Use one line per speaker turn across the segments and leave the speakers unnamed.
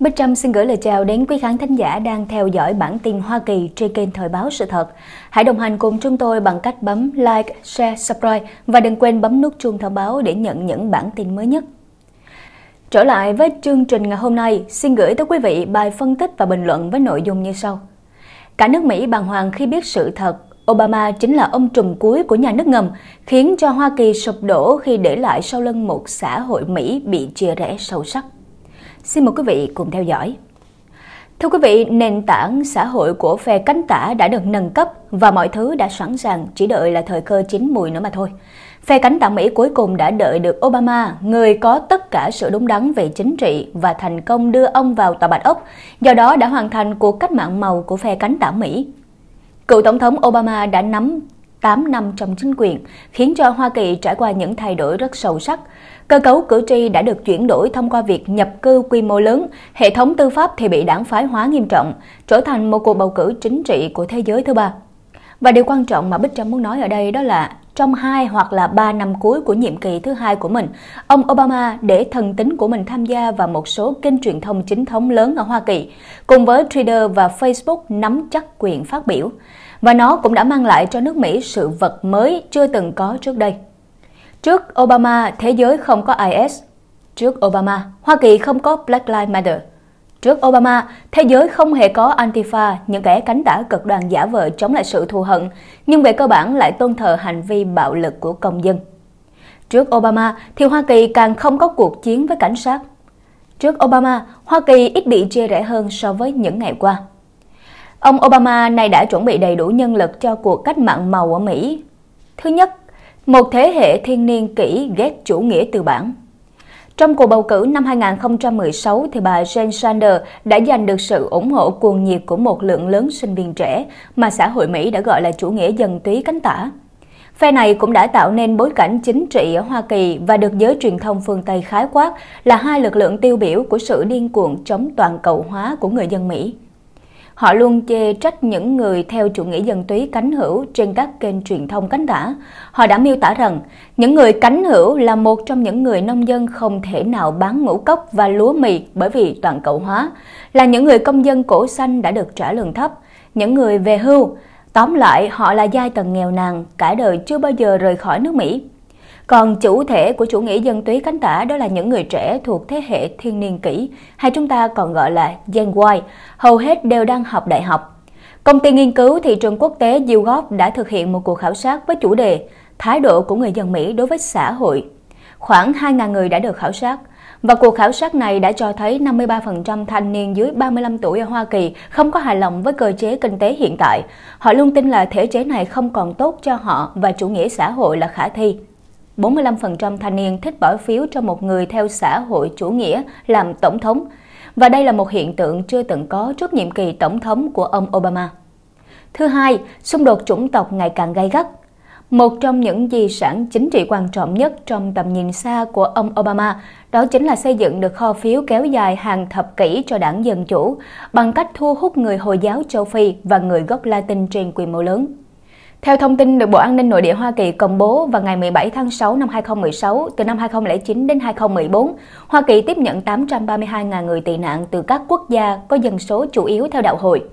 Bích Trâm xin gửi lời chào đến quý khán thính giả đang theo dõi bản tin Hoa Kỳ trên kênh Thời báo sự thật. Hãy đồng hành cùng chúng tôi bằng cách bấm like, share, subscribe và đừng quên bấm nút chuông thông báo để nhận những bản tin mới nhất. Trở lại với chương trình ngày hôm nay, xin gửi tới quý vị bài phân tích và bình luận với nội dung như sau. Cả nước Mỹ bàng hoàng khi biết sự thật, Obama chính là ông trùm cuối của nhà nước ngầm, khiến cho Hoa Kỳ sụp đổ khi để lại sau lưng một xã hội Mỹ bị chia rẽ sâu sắc. Xin mời quý vị cùng theo dõi. Thưa quý vị, nền tảng xã hội của phe cánh tả đã được nâng cấp và mọi thứ đã sẵn sàng, chỉ đợi là thời cơ chín mùi nữa mà thôi. Phe cánh tả Mỹ cuối cùng đã đợi được Obama, người có tất cả sự đúng đắn về chính trị và thành công đưa ông vào Tòa Bạch Ốc, do đó đã hoàn thành cuộc cách mạng màu của phe cánh tả Mỹ. Cựu Tổng thống Obama đã nắm 8 năm trong chính quyền, khiến cho Hoa Kỳ trải qua những thay đổi rất sâu sắc. Cơ cấu cử tri đã được chuyển đổi thông qua việc nhập cư quy mô lớn, hệ thống tư pháp thì bị đảng phái hóa nghiêm trọng, trở thành một cuộc bầu cử chính trị của thế giới thứ ba. Và điều quan trọng mà Bích Trâm muốn nói ở đây đó là trong 2 hoặc là 3 năm cuối của nhiệm kỳ thứ hai của mình, ông Obama để thần tính của mình tham gia vào một số kênh truyền thông chính thống lớn ở Hoa Kỳ, cùng với Twitter và Facebook nắm chắc quyền phát biểu. Và nó cũng đã mang lại cho nước Mỹ sự vật mới chưa từng có trước đây. Trước Obama, thế giới không có IS. Trước Obama, Hoa Kỳ không có Black Lives Matter. Trước Obama, thế giới không hề có Antifa, những kẻ cánh tả cực đoan giả vờ chống lại sự thù hận, nhưng về cơ bản lại tôn thờ hành vi bạo lực của công dân. Trước Obama thì Hoa Kỳ càng không có cuộc chiến với cảnh sát. Trước Obama, Hoa Kỳ ít bị chia rẽ hơn so với những ngày qua. Ông Obama này đã chuẩn bị đầy đủ nhân lực cho cuộc cách mạng màu ở Mỹ. Thứ nhất, một thế hệ thiên niên kỹ ghét chủ nghĩa tư bản. Trong cuộc bầu cử năm 2016, thì bà Jane Sanders đã giành được sự ủng hộ cuồng nhiệt của một lượng lớn sinh viên trẻ mà xã hội Mỹ đã gọi là chủ nghĩa dân túy cánh tả. Phe này cũng đã tạo nên bối cảnh chính trị ở Hoa Kỳ và được giới truyền thông phương Tây khái quát là hai lực lượng tiêu biểu của sự điên cuồng chống toàn cầu hóa của người dân Mỹ. Họ luôn chê trách những người theo chủ nghĩa dân túy cánh hữu trên các kênh truyền thông cánh tả. Họ đã miêu tả rằng những người cánh hữu là một trong những người nông dân không thể nào bán ngũ cốc và lúa mì bởi vì toàn cầu hóa, là những người công dân cổ xanh đã được trả lương thấp, những người về hưu. Tóm lại, họ là giai tầng nghèo nàn, cả đời chưa bao giờ rời khỏi nước Mỹ. Còn chủ thể của chủ nghĩa dân túy cánh tả đó là những người trẻ thuộc thế hệ thiên niên kỷ, hay chúng ta còn gọi là Gen Y, hầu hết đều đang học đại học. Công ty nghiên cứu thị trường quốc tế YouGov đã thực hiện một cuộc khảo sát với chủ đề Thái độ của người dân Mỹ đối với xã hội. Khoảng 2.000 người đã được khảo sát. Và cuộc khảo sát này đã cho thấy 53% thanh niên dưới 35 tuổi ở Hoa Kỳ không có hài lòng với cơ chế kinh tế hiện tại. Họ luôn tin là thể chế này không còn tốt cho họ và chủ nghĩa xã hội là khả thi. 45% thanh niên thích bỏ phiếu cho một người theo xã hội chủ nghĩa làm tổng thống, và đây là một hiện tượng chưa từng có trước nhiệm kỳ tổng thống của ông Obama. Thứ hai, xung đột chủng tộc ngày càng gay gắt. Một trong những di sản chính trị quan trọng nhất trong tầm nhìn xa của ông Obama đó chính là xây dựng được kho phiếu kéo dài hàng thập kỷ cho đảng Dân Chủ bằng cách thu hút người Hồi giáo châu Phi và người gốc Latin trên quy mô lớn. Theo thông tin được Bộ An ninh Nội địa Hoa Kỳ công bố vào ngày 17 tháng 6 năm 2016, từ năm 2009 đến 2014, Hoa Kỳ tiếp nhận 832.000 người tị nạn từ các quốc gia có dân số chủ yếu theo đạo hồi.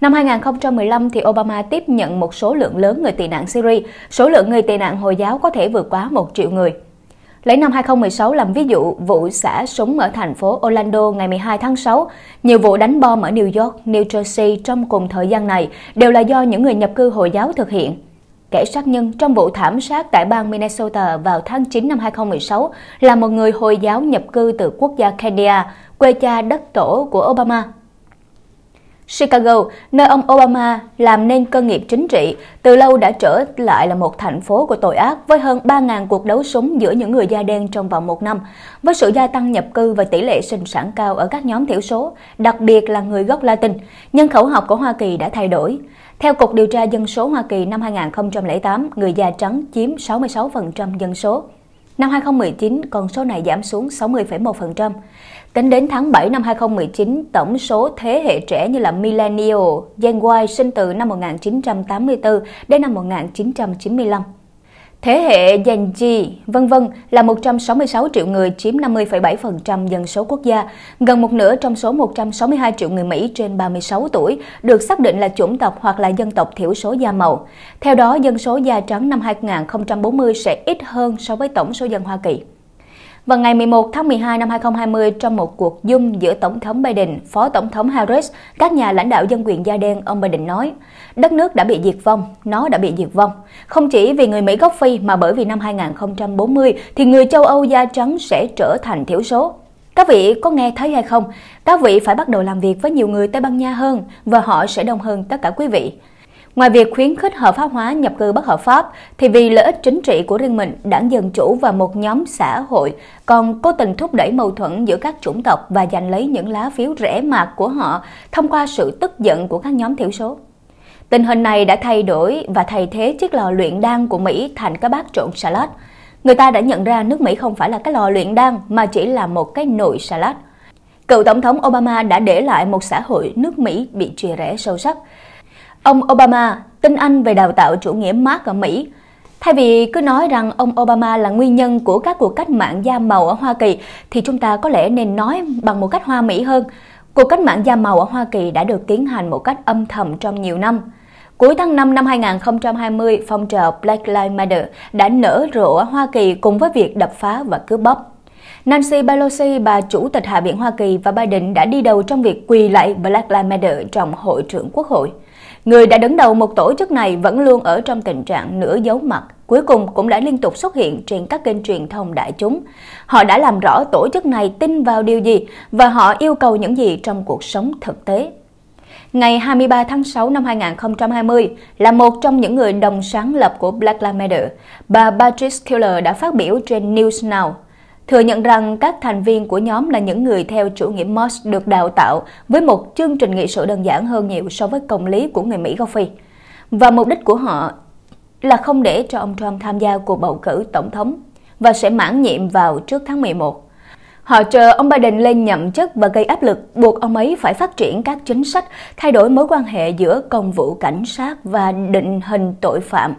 Năm 2015 thì Obama tiếp nhận một số lượng lớn người tị nạn Syria, số lượng người tị nạn Hồi giáo có thể vượt quá 1 triệu người. Lấy năm 2016 làm ví dụ, vụ xả súng ở thành phố Orlando ngày 12 tháng 6, nhiều vụ đánh bom ở New York, New Jersey trong cùng thời gian này đều là do những người nhập cư Hồi giáo thực hiện. Kẻ sát nhân trong vụ thảm sát tại bang Minnesota vào tháng 9 năm 2016 là một người Hồi giáo nhập cư từ quốc gia Kenya, quê cha đất tổ của Obama. Chicago, nơi ông Obama làm nên cơ nghiệp chính trị, từ lâu đã trở lại là một thành phố của tội ác với hơn 3.000 cuộc đấu súng giữa những người da đen trong vòng một năm. Với sự gia tăng nhập cư và tỷ lệ sinh sản cao ở các nhóm thiểu số, đặc biệt là người gốc Latin, nhân khẩu học của Hoa Kỳ đã thay đổi. Theo Cục Điều tra Dân số Hoa Kỳ năm 2008, người da trắng chiếm 66% dân số. Năm 2019, con số này giảm xuống 60,1%. Tính đến tháng 7 năm 2019, tổng số thế hệ trẻ như là millennial, Gen Y sinh từ năm 1984 đến năm 1995 Thế hệ Gen Z, vân vân là 166 triệu người chiếm 50,7% dân số quốc gia. Gần một nửa trong số 162 triệu người Mỹ trên 36 tuổi được xác định là chủng tộc hoặc là dân tộc thiểu số da màu. Theo đó, dân số da trắng năm 2040 sẽ ít hơn so với tổng số dân Hoa Kỳ. Vào ngày 11 tháng 12 năm 2020, trong một cuộc dung giữa Tổng thống Biden, Phó Tổng thống Harris, các nhà lãnh đạo dân quyền da đen, ông Biden nói, đất nước đã bị diệt vong, nó đã bị diệt vong. Không chỉ vì người Mỹ gốc Phi mà bởi vì năm 2040 thì người châu Âu da trắng sẽ trở thành thiểu số. Các vị có nghe thấy hay không? Các vị phải bắt đầu làm việc với nhiều người Tây Ban Nha hơn và họ sẽ đông hơn tất cả quý vị. Ngoài việc khuyến khích hợp pháp hóa nhập cư bất hợp pháp, thì vì lợi ích chính trị của riêng mình, đảng Dân Chủ và một nhóm xã hội còn cố tình thúc đẩy mâu thuẫn giữa các chủng tộc và giành lấy những lá phiếu rẻ mạt của họ thông qua sự tức giận của các nhóm thiểu số. Tình hình này đã thay đổi và thay thế chiếc lò luyện đan của Mỹ thành cái bát trộn salad. Người ta đã nhận ra nước Mỹ không phải là cái lò luyện đan mà chỉ là một cái nồi salad. Cựu Tổng thống Obama đã để lại một xã hội nước Mỹ bị chia rẽ sâu sắc. Ông Obama tin Anh về đào tạo chủ nghĩa Marx ở Mỹ. Thay vì cứ nói rằng ông Obama là nguyên nhân của các cuộc cách mạng da màu ở Hoa Kỳ, thì chúng ta có lẽ nên nói bằng một cách hoa mỹ hơn. Cuộc cách mạng da màu ở Hoa Kỳ đã được tiến hành một cách âm thầm trong nhiều năm. Cuối tháng 5 năm 2020, phong trào Black Lives Matter đã nở rộ ở Hoa Kỳ cùng với việc đập phá và cướp bóc. Nancy Pelosi, bà chủ tịch Hạ viện Hoa Kỳ và Biden đã đi đầu trong việc quỳ lại Black Lives Matter trong hội trưởng quốc hội. Người đã đứng đầu một tổ chức này vẫn luôn ở trong tình trạng nửa giấu mặt, cuối cùng cũng đã liên tục xuất hiện trên các kênh truyền thông đại chúng. Họ đã làm rõ tổ chức này tin vào điều gì và họ yêu cầu những gì trong cuộc sống thực tế. Ngày 23 tháng 6 năm 2020 là một trong những người đồng sáng lập của Black Lives Matter, bà Patrice Killer đã phát biểu trên News Now – thừa nhận rằng các thành viên của nhóm là những người theo chủ nghĩa Marx được đào tạo với một chương trình nghị sự đơn giản hơn nhiều so với công lý của người Mỹ gốc Phi. Và mục đích của họ là không để cho ông Trump tham gia cuộc bầu cử tổng thống và sẽ mãn nhiệm vào trước tháng 11. Họ chờ ông Biden lên nhậm chức và gây áp lực buộc ông ấy phải phát triển các chính sách thay đổi mối quan hệ giữa công vụ cảnh sát và định hình tội phạm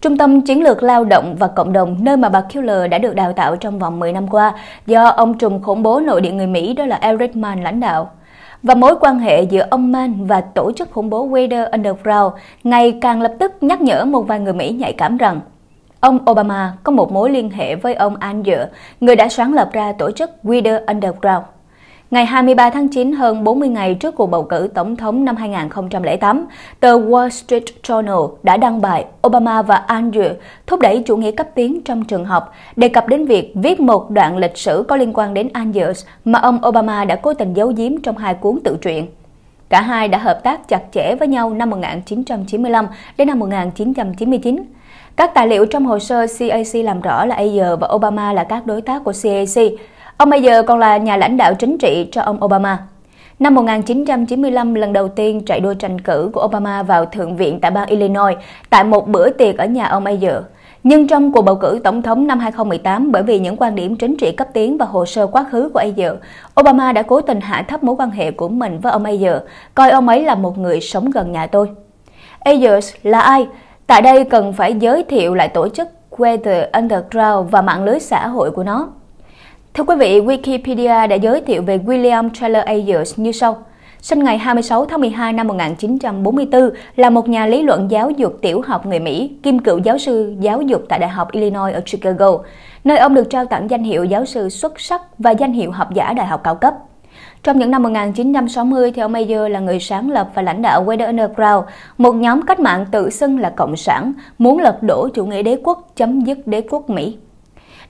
Trung tâm Chiến lược Lao động và Cộng đồng nơi mà bà Keller đã được đào tạo trong vòng 10 năm qua do ông trùm khủng bố nội địa người Mỹ đó là Eric Mann lãnh đạo. Và mối quan hệ giữa ông Mann và tổ chức khủng bố Weather Underground ngày càng lập tức nhắc nhở một vài người Mỹ nhạy cảm rằng Ông Obama có một mối liên hệ với ông Andrew người đã sáng lập ra tổ chức Weather Underground. Ngày 23 tháng 9, hơn 40 ngày trước cuộc bầu cử tổng thống năm 2008, tờ Wall Street Journal đã đăng bài Obama và Andrew thúc đẩy chủ nghĩa cấp tiến trong trường học, đề cập đến việc viết một đoạn lịch sử có liên quan đến Andrews mà ông Obama đã cố tình giấu giếm trong hai cuốn tự truyện. Cả hai đã hợp tác chặt chẽ với nhau năm 1995 đến năm 1999. Các tài liệu trong hồ sơ CAC làm rõ là Ayer và Obama là các đối tác của CAC, Ông Mayer còn là nhà lãnh đạo chính trị cho ông Obama. Năm 1995, lần đầu tiên chạy đua tranh cử của Obama vào Thượng viện tại bang Illinois tại một bữa tiệc ở nhà ông Ayer. Nhưng trong cuộc bầu cử tổng thống năm 2018, bởi vì những quan điểm chính trị cấp tiến và hồ sơ quá khứ của Ayer, Obama đã cố tình hạ thấp mối quan hệ của mình với ông Ayer, coi ông ấy là một người sống gần nhà tôi. Ayers là ai? Tại đây cần phải giới thiệu lại tổ chức Weather Underground và mạng lưới xã hội của nó. Thưa quý vị, Wikipedia đã giới thiệu về William Taylor Ayers như sau. Sinh ngày 26 tháng 12 năm 1944 là một nhà lý luận giáo dục tiểu học người Mỹ, kiêm cựu giáo sư giáo dục tại Đại học Illinois ở Chicago, nơi ông được trao tặng danh hiệu giáo sư xuất sắc và danh hiệu học giả đại học cao cấp. Trong những năm 1960, Theo ông Mayer là người sáng lập và lãnh đạo Weather Underground, một nhóm cách mạng tự xưng là Cộng sản, muốn lật đổ chủ nghĩa đế quốc, chấm dứt đế quốc Mỹ.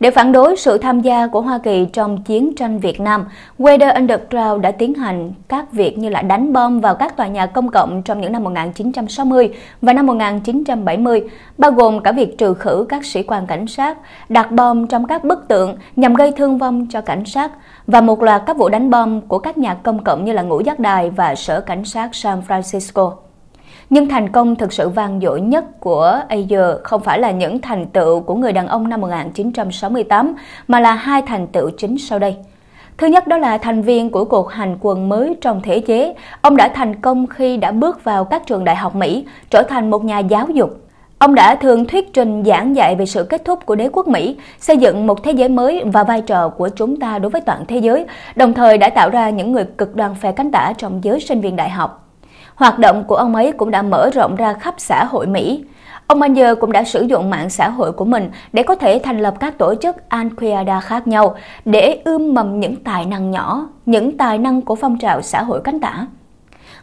Để phản đối sự tham gia của Hoa Kỳ trong chiến tranh Việt Nam, Weather Underground đã tiến hành các việc như là đánh bom vào các tòa nhà công cộng trong những năm 1960 và năm 1970, bao gồm cả việc trừ khử các sĩ quan cảnh sát, đặt bom trong các bức tượng nhằm gây thương vong cho cảnh sát và một loạt các vụ đánh bom của các nhà công cộng như là Ngũ Giác Đài và Sở Cảnh sát San Francisco. Nhưng thành công thực sự vang dội nhất của Ayer không phải là những thành tựu của người đàn ông năm 1968, mà là hai thành tựu chính sau đây. Thứ nhất đó là thành viên của cuộc hành quân mới trong thể chế. Ông đã thành công khi đã bước vào các trường đại học Mỹ, trở thành một nhà giáo dục Ông đã thường thuyết trình giảng dạy về sự kết thúc của đế quốc Mỹ, xây dựng một thế giới mới và vai trò của chúng ta đối với toàn thế giới, đồng thời đã tạo ra những người cực đoan phe cánh tả trong giới sinh viên đại học. Hoạt động của ông ấy cũng đã mở rộng ra khắp xã hội Mỹ. Ông Manger cũng đã sử dụng mạng xã hội của mình để có thể thành lập các tổ chức al qaeda khác nhau để ươm mầm những tài năng nhỏ, những tài năng của phong trào xã hội cánh tả.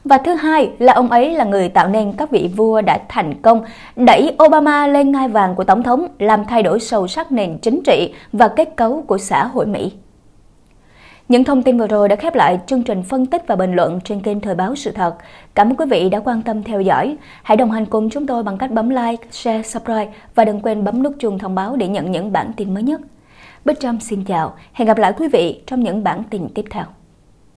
Và thứ hai là ông ấy là người tạo nên các vị vua đã thành công đẩy Obama lên ngai vàng của Tổng thống làm thay đổi sâu sắc nền chính trị và kết cấu của xã hội Mỹ. Những thông tin vừa rồi đã khép lại chương trình phân tích và bình luận trên kênh Thời báo Sự thật. Cảm ơn quý vị đã quan tâm theo dõi. Hãy đồng hành cùng chúng tôi bằng cách bấm like, share, subscribe và đừng quên bấm nút chuông thông báo để nhận những bản tin mới nhất. Bích Trâm xin chào, hẹn gặp lại quý vị trong những bản tin tiếp theo.